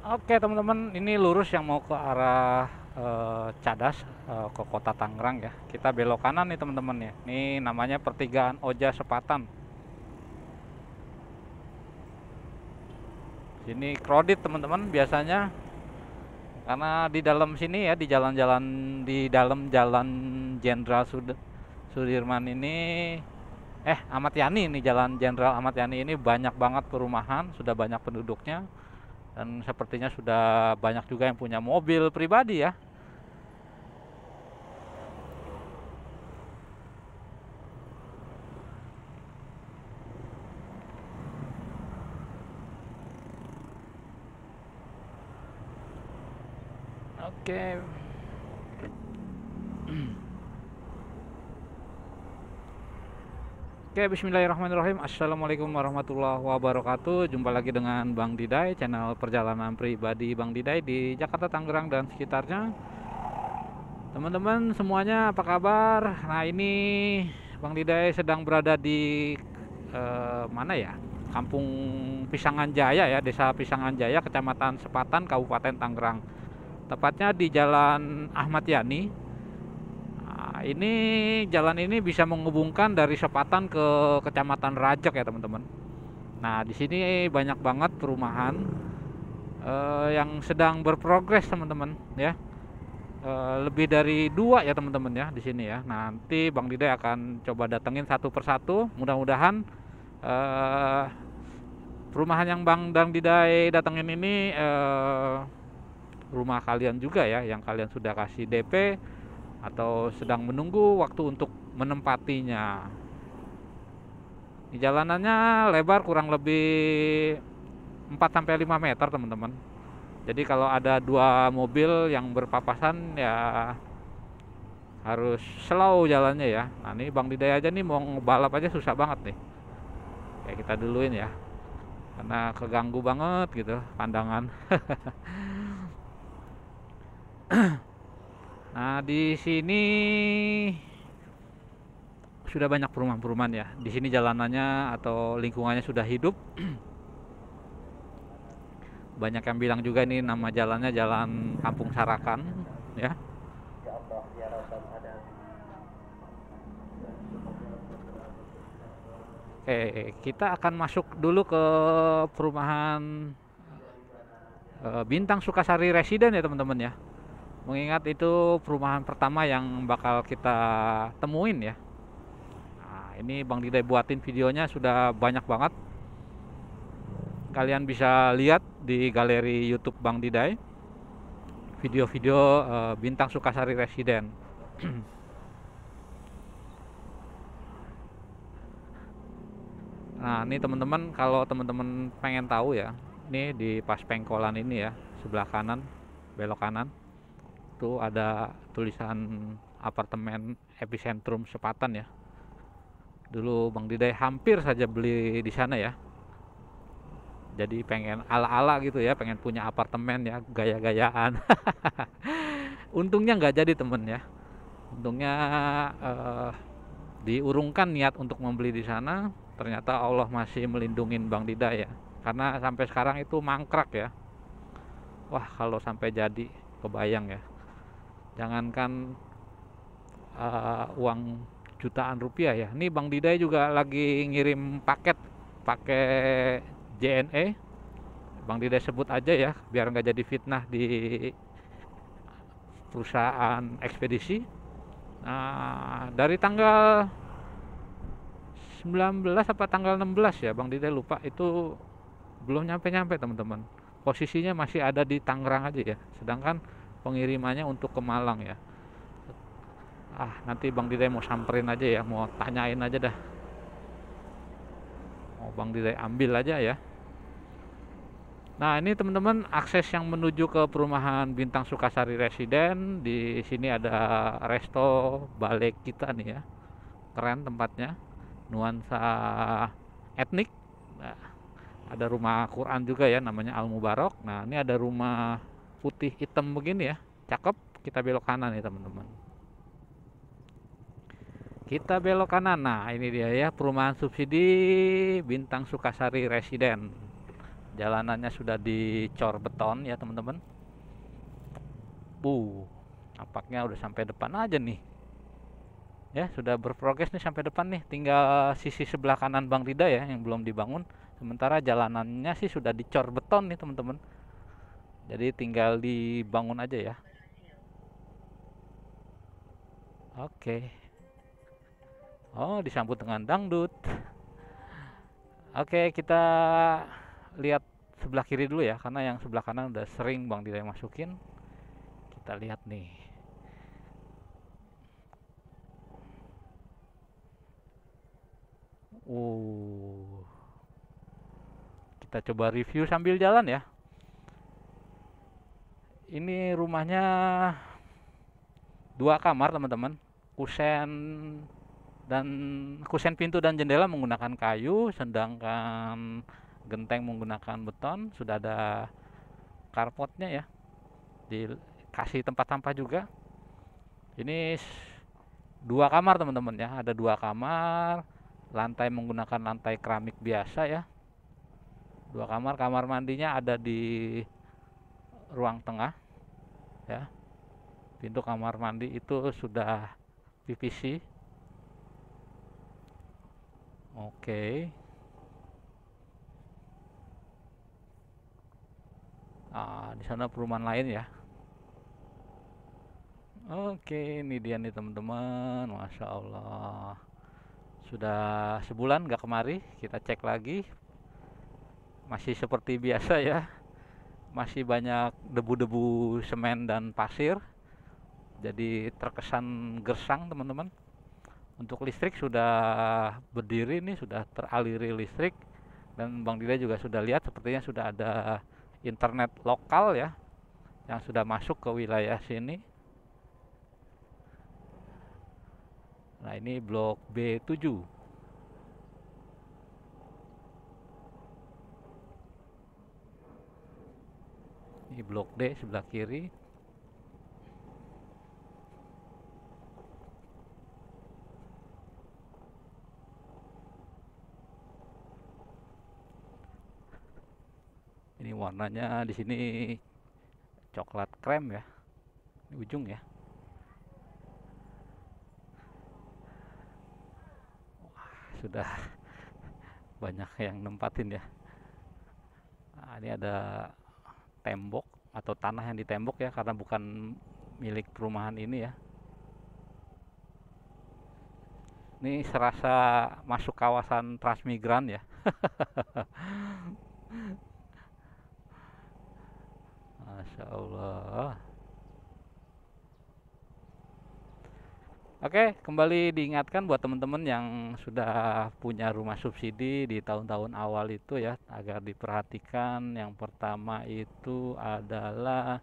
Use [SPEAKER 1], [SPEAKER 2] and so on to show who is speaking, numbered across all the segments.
[SPEAKER 1] Oke teman-teman, ini lurus yang mau ke arah e, Cadas e, ke Kota Tangerang ya. Kita belok kanan nih teman-teman ya. Ini namanya pertigaan Oja Sepatan. Sini crowded teman-teman biasanya karena di dalam sini ya di jalan-jalan di dalam jalan Jenderal Sud Sudirman ini eh Ahmad Yani ini jalan Jenderal Ahmad Yani ini banyak banget perumahan, sudah banyak penduduknya dan sepertinya sudah banyak juga yang punya mobil pribadi ya Oke Oke, bismillahirrahmanirrahim. Assalamualaikum warahmatullahi wabarakatuh. Jumpa lagi dengan Bang Didai, channel perjalanan pribadi Bang Didai di Jakarta, Tangerang, dan sekitarnya. Teman-teman semuanya, apa kabar? Nah, ini Bang Didai sedang berada di eh, mana ya? Kampung Pisangan Jaya ya, Desa Pisangan Jaya, Kecamatan Sepatan, Kabupaten Tangerang. Tepatnya di Jalan Ahmad Yani, Nah, ini jalan ini bisa menghubungkan dari Sepatan ke Kecamatan Rajak ya teman-teman. Nah di sini banyak banget perumahan eh, yang sedang berprogres teman-teman ya. Eh, lebih dari dua ya teman-teman ya di sini ya. Nanti Bang Dida akan coba datengin satu persatu. Mudah-mudahan eh, perumahan yang Bang Dang Didai datengin ini eh, rumah kalian juga ya, yang kalian sudah kasih DP atau sedang menunggu waktu untuk menempatinya. Di jalanannya lebar kurang lebih 4 sampai 5 meter, teman-teman. Jadi kalau ada dua mobil yang berpapasan ya harus slow jalannya ya. Nah, ini Bang Didaya aja nih mau ngebalap aja susah banget nih. Ya kita duluin ya. Karena keganggu banget gitu pandangan. Nah, di sini sudah banyak perumahan-perumahan ya. Di sini jalanannya atau lingkungannya sudah hidup. banyak yang bilang juga ini nama jalannya Jalan Kampung Sarakan ya. Oke, kita akan masuk dulu ke perumahan eh, Bintang Sukasari Residen ya teman-teman ya mengingat itu perumahan pertama yang bakal kita temuin ya nah, ini Bang Didai buatin videonya sudah banyak banget kalian bisa lihat di galeri YouTube Bang Didai video-video e, bintang Sukasari Residen. nah ini teman-teman kalau teman-teman pengen tahu ya, ini di pas pengkolan ini ya sebelah kanan belok kanan itu ada tulisan apartemen epicentrum Sepatan ya dulu Bang Didai hampir saja beli di sana ya jadi pengen ala-ala gitu ya pengen punya apartemen ya gaya-gayaan untungnya nggak jadi temen ya untungnya eh, diurungkan niat untuk membeli di sana ternyata Allah masih melindungi Bang Dida ya karena sampai sekarang itu mangkrak ya wah kalau sampai jadi kebayang ya jangankan uh, uang jutaan rupiah ya ini Bang Didai juga lagi ngirim paket pakai JNE Bang Didai sebut aja ya biar nggak jadi fitnah di perusahaan ekspedisi nah, dari tanggal 19 apa tanggal 16 ya Bang Didai lupa itu belum nyampe-nyampe teman-teman posisinya masih ada di Tangerang aja ya sedangkan pengirimannya untuk ke Malang ya ah nanti Bang Didai mau samperin aja ya mau tanyain aja dah mau Bang Didai ambil aja ya nah ini teman-teman akses yang menuju ke perumahan Bintang Sukasari Residen di sini ada resto balik kita nih ya keren tempatnya nuansa etnik nah, ada rumah Quran juga ya namanya Al Mubarok nah ini ada rumah putih hitam begini ya cakep kita belok kanan nih teman-teman kita belok kanan nah ini dia ya perumahan subsidi bintang Sukasari Residen jalanannya sudah dicor beton ya teman-teman uh nampaknya udah sampai depan aja nih ya sudah berprogres nih sampai depan nih tinggal sisi sebelah kanan Bang Rida ya yang belum dibangun sementara jalanannya sih sudah dicor beton nih teman-teman jadi tinggal dibangun aja ya oke okay. oh disambut dengan dangdut oke okay, kita lihat sebelah kiri dulu ya karena yang sebelah kanan udah sering Bang Dile masukin kita lihat nih uh kita coba review sambil jalan ya rumahnya dua kamar teman-teman kusen dan kusen pintu dan jendela menggunakan kayu sedangkan genteng menggunakan beton sudah ada karpotnya ya dikasih tempat sampah juga ini dua kamar teman-teman ya ada dua kamar lantai menggunakan lantai keramik biasa ya dua kamar kamar mandinya ada di ruang tengah ya pintu kamar mandi itu sudah PVC oke okay. ah, di sana perumahan lain ya oke ini dia nih teman-teman Masya Allah sudah sebulan gak kemari kita cek lagi masih seperti biasa ya masih banyak debu-debu semen dan pasir jadi terkesan gersang teman-teman untuk listrik sudah berdiri nih sudah teraliri listrik dan Bang Dida juga sudah lihat sepertinya sudah ada internet lokal ya yang sudah masuk ke wilayah sini nah ini blok B7 di blok D sebelah kiri ini warnanya di sini coklat krem ya ini ujung ya Wah, sudah banyak yang nempatin ya nah, ini ada tembok atau tanah yang ditembok ya karena bukan milik perumahan ini ya ini serasa masuk kawasan transmigran ya Masya Allah Oke, kembali diingatkan buat teman-teman yang sudah punya rumah subsidi di tahun-tahun awal itu ya, agar diperhatikan. Yang pertama itu adalah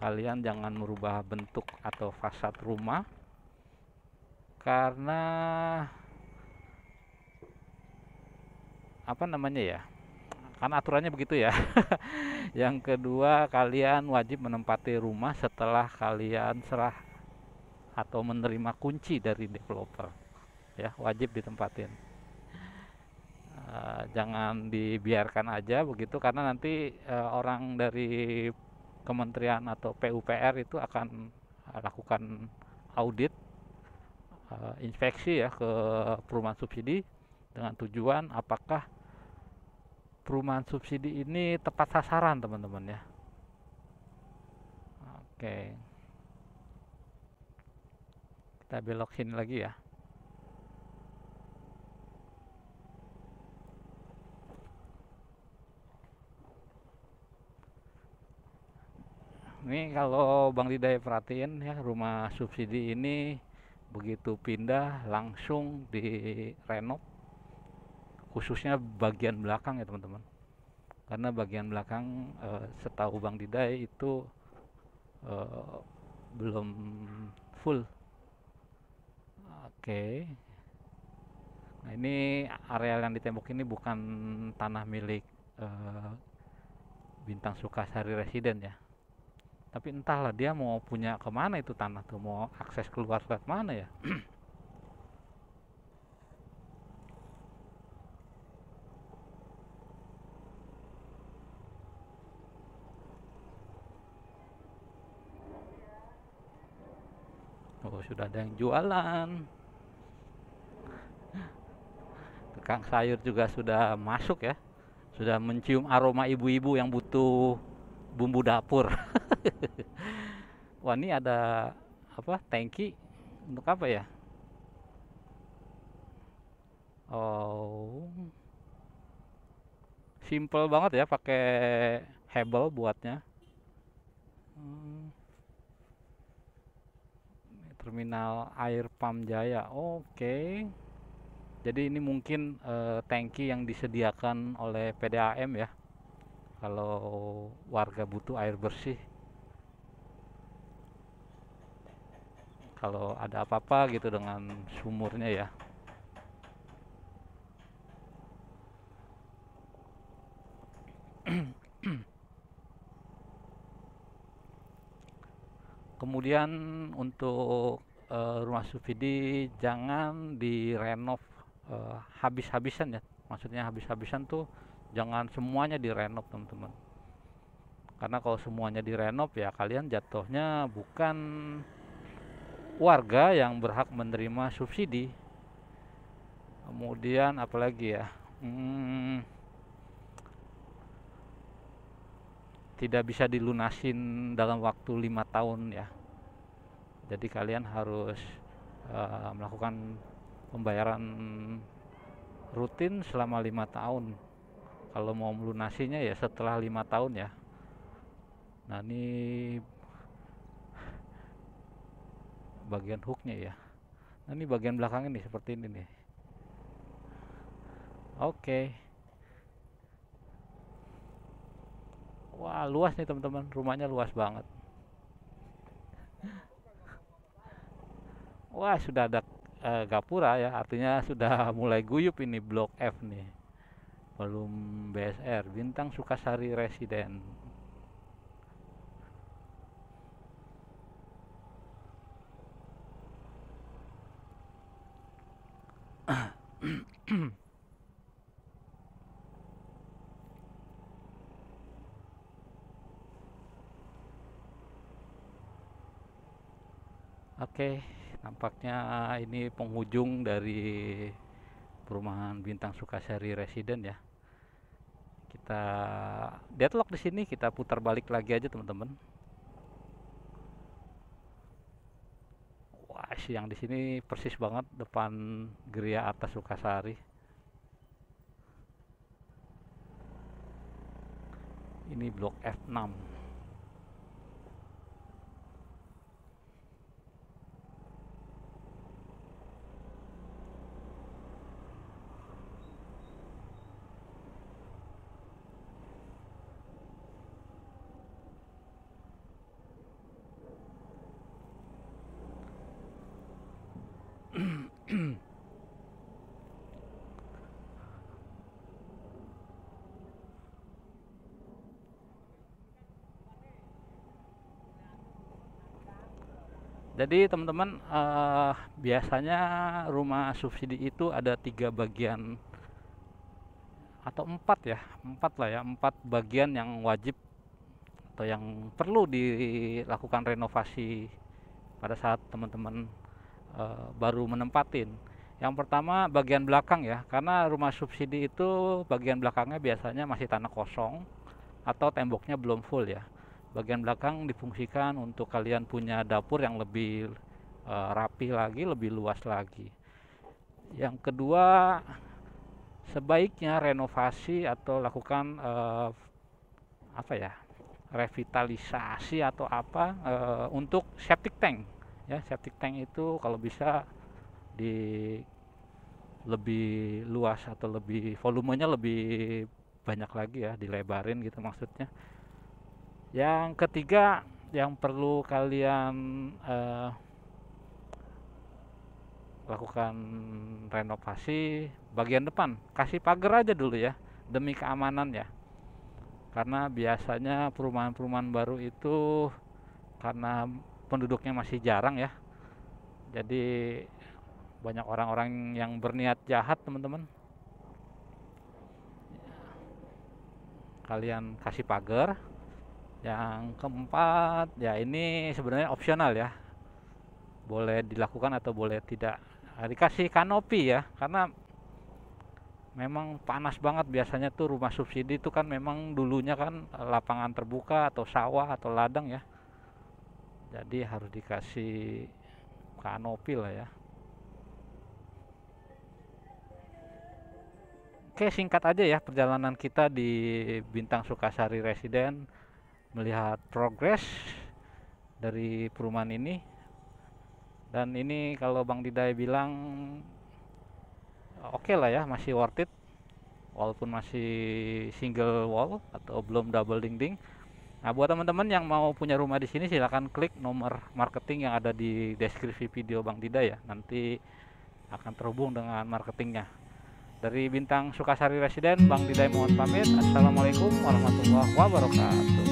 [SPEAKER 1] kalian jangan merubah bentuk atau fasad rumah karena apa namanya ya? Karena aturannya begitu ya. yang kedua, kalian wajib menempati rumah setelah kalian serah atau menerima kunci dari developer ya wajib ditempatin e, jangan dibiarkan aja begitu karena nanti e, orang dari kementerian atau PUPR itu akan eh, lakukan audit e, inspeksi ya ke perumahan subsidi dengan tujuan apakah perumahan subsidi ini tepat sasaran teman-teman ya oke okay kita belokin lagi ya ini kalau Bang Didai perhatiin ya rumah subsidi ini begitu pindah langsung di renov khususnya bagian belakang ya teman-teman karena bagian belakang e, setahu Bang Didai itu e, belum full okay. nah ini areal yang ditembok ini bukan tanah milik uh, bintang Sukasari Residen ya tapi entahlah dia mau punya kemana itu tanah tuh mau akses keluar ke mana ya Oh sudah ada yang jualan Kang Sayur juga sudah masuk ya. Sudah mencium aroma ibu-ibu yang butuh bumbu dapur. Wah, ini ada apa? Tangki untuk apa ya? Oh. Simple banget ya pakai hebel buatnya. Hmm. Terminal Air Pam Jaya. Oke. Okay jadi ini mungkin e, tangki yang disediakan oleh PDAM ya kalau warga butuh air bersih kalau ada apa-apa gitu dengan sumurnya ya kemudian untuk e, rumah subsidi jangan direnov uh, habis-habisan ya maksudnya habis-habisan tuh jangan semuanya direnov teman-teman karena kalau semuanya direnov ya kalian jatuhnya bukan warga yang berhak menerima subsidi kemudian apalagi ya hmm, tidak bisa dilunasin dalam waktu lima tahun ya jadi kalian harus uh, melakukan pembayaran rutin selama lima tahun kalau mau melunasinya ya setelah lima tahun ya nah ini bagian hooknya ya nah ini bagian belakang ini seperti ini nih oke okay. wah luas nih teman-teman rumahnya luas banget wah sudah ada uh, Gapura ya artinya sudah mulai guyup ini blok F nih belum BSR Bintang Sukasari Residen Oke okay tampaknya ah, ini penghujung dari perumahan Bintang Sukasari Residen ya. Kita deadlock di sini, kita putar balik lagi aja teman-teman. Wah, siang di sini persis banget depan geria atas Sukasari. Ini blok F6. Jadi teman-teman uh, biasanya rumah subsidi itu ada tiga bagian atau empat ya, empat lah ya, empat bagian yang wajib atau yang perlu dilakukan renovasi pada saat teman-teman uh, baru menempatin. Yang pertama bagian belakang ya, karena rumah subsidi itu bagian belakangnya biasanya masih tanah kosong atau temboknya belum full ya bagian belakang difungsikan untuk kalian punya dapur yang lebih uh, rapi lagi lebih luas lagi yang kedua sebaiknya renovasi atau lakukan uh, apa ya revitalisasi atau apa uh, untuk septic tank ya septic tank itu kalau bisa di lebih luas atau lebih volumenya lebih banyak lagi ya dilebarin gitu maksudnya yang ketiga yang perlu kalian uh, lakukan renovasi bagian depan kasih pagar aja dulu ya demi keamanan ya karena biasanya perumahan-perumahan baru itu karena penduduknya masih jarang ya jadi banyak orang-orang yang berniat jahat teman-teman kalian kasih pagar yang keempat ya ini sebenarnya opsional ya boleh dilakukan atau boleh tidak nah, dikasih kanopi ya karena memang panas banget biasanya tuh rumah subsidi itu kan memang dulunya kan lapangan terbuka atau sawah atau ladang ya jadi harus dikasih kanopi lah ya oke singkat aja ya perjalanan kita di Bintang Sukasari Residen melihat progres dari perumahan ini dan ini kalau Bang Didai bilang oke okay lah ya masih worth it walaupun masih single wall atau belum double dinding nah buat teman-teman yang mau punya rumah di sini silahkan klik nomor marketing yang ada di deskripsi video Bang Didai ya nanti akan terhubung dengan marketingnya dari bintang Sukasari Residen Bang Didai mohon pamit Assalamualaikum warahmatullahi wabarakatuh